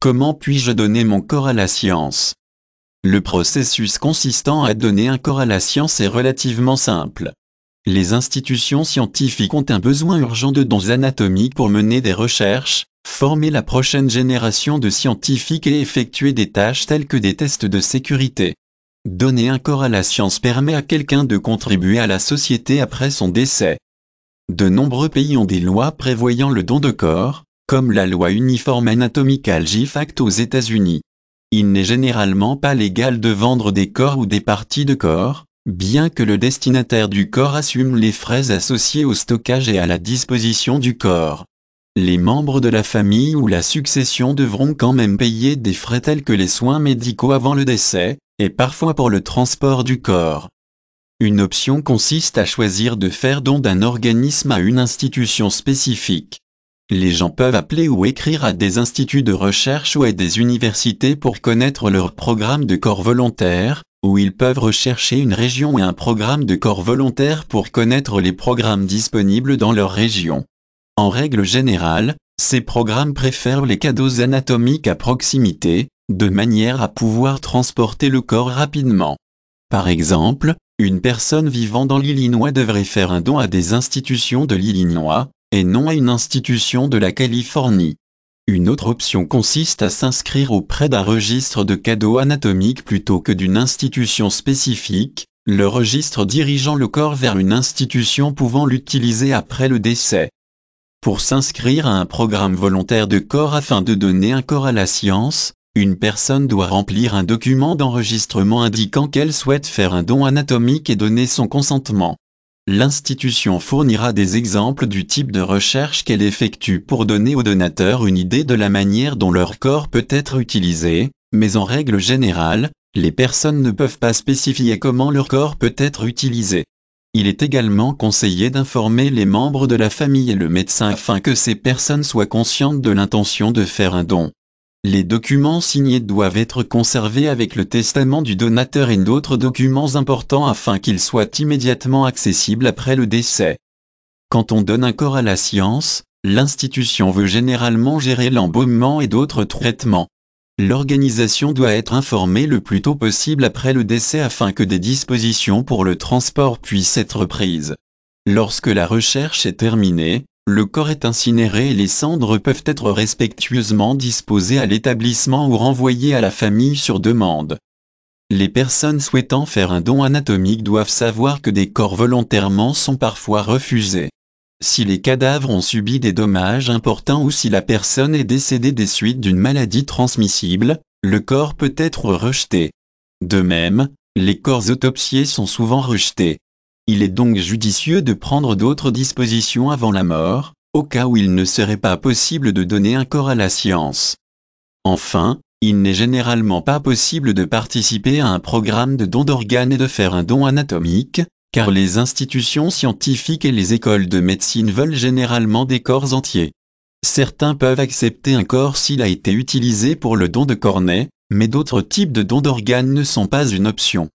Comment puis-je donner mon corps à la science Le processus consistant à donner un corps à la science est relativement simple. Les institutions scientifiques ont un besoin urgent de dons anatomiques pour mener des recherches, former la prochaine génération de scientifiques et effectuer des tâches telles que des tests de sécurité. Donner un corps à la science permet à quelqu'un de contribuer à la société après son décès. De nombreux pays ont des lois prévoyant le don de corps, comme la loi uniforme anatomique Algifact aux États-Unis. Il n'est généralement pas légal de vendre des corps ou des parties de corps, bien que le destinataire du corps assume les frais associés au stockage et à la disposition du corps. Les membres de la famille ou la succession devront quand même payer des frais tels que les soins médicaux avant le décès, et parfois pour le transport du corps. Une option consiste à choisir de faire don d'un organisme à une institution spécifique. Les gens peuvent appeler ou écrire à des instituts de recherche ou à des universités pour connaître leurs programmes de corps volontaire, ou ils peuvent rechercher une région et un programme de corps volontaire pour connaître les programmes disponibles dans leur région. En règle générale, ces programmes préfèrent les cadeaux anatomiques à proximité, de manière à pouvoir transporter le corps rapidement. Par exemple, une personne vivant dans l'Illinois devrait faire un don à des institutions de l'Illinois, et non à une institution de la Californie. Une autre option consiste à s'inscrire auprès d'un registre de cadeaux anatomiques plutôt que d'une institution spécifique, le registre dirigeant le corps vers une institution pouvant l'utiliser après le décès. Pour s'inscrire à un programme volontaire de corps afin de donner un corps à la science, une personne doit remplir un document d'enregistrement indiquant qu'elle souhaite faire un don anatomique et donner son consentement. L'institution fournira des exemples du type de recherche qu'elle effectue pour donner aux donateurs une idée de la manière dont leur corps peut être utilisé, mais en règle générale, les personnes ne peuvent pas spécifier comment leur corps peut être utilisé. Il est également conseillé d'informer les membres de la famille et le médecin afin que ces personnes soient conscientes de l'intention de faire un don. Les documents signés doivent être conservés avec le testament du donateur et d'autres documents importants afin qu'ils soient immédiatement accessibles après le décès. Quand on donne un corps à la science, l'institution veut généralement gérer l'embaumement et d'autres traitements. L'organisation doit être informée le plus tôt possible après le décès afin que des dispositions pour le transport puissent être prises. Lorsque la recherche est terminée, le corps est incinéré et les cendres peuvent être respectueusement disposées à l'établissement ou renvoyées à la famille sur demande. Les personnes souhaitant faire un don anatomique doivent savoir que des corps volontairement sont parfois refusés. Si les cadavres ont subi des dommages importants ou si la personne est décédée des suites d'une maladie transmissible, le corps peut être rejeté. De même, les corps autopsiés sont souvent rejetés. Il est donc judicieux de prendre d'autres dispositions avant la mort, au cas où il ne serait pas possible de donner un corps à la science. Enfin, il n'est généralement pas possible de participer à un programme de don d'organes et de faire un don anatomique, car les institutions scientifiques et les écoles de médecine veulent généralement des corps entiers. Certains peuvent accepter un corps s'il a été utilisé pour le don de cornet, mais d'autres types de dons d'organes ne sont pas une option.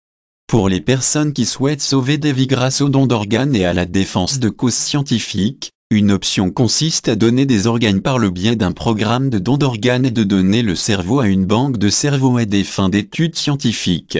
Pour les personnes qui souhaitent sauver des vies grâce aux dons d'organes et à la défense de causes scientifiques, une option consiste à donner des organes par le biais d'un programme de dons d'organes et de donner le cerveau à une banque de cerveaux à des fins d'études scientifiques.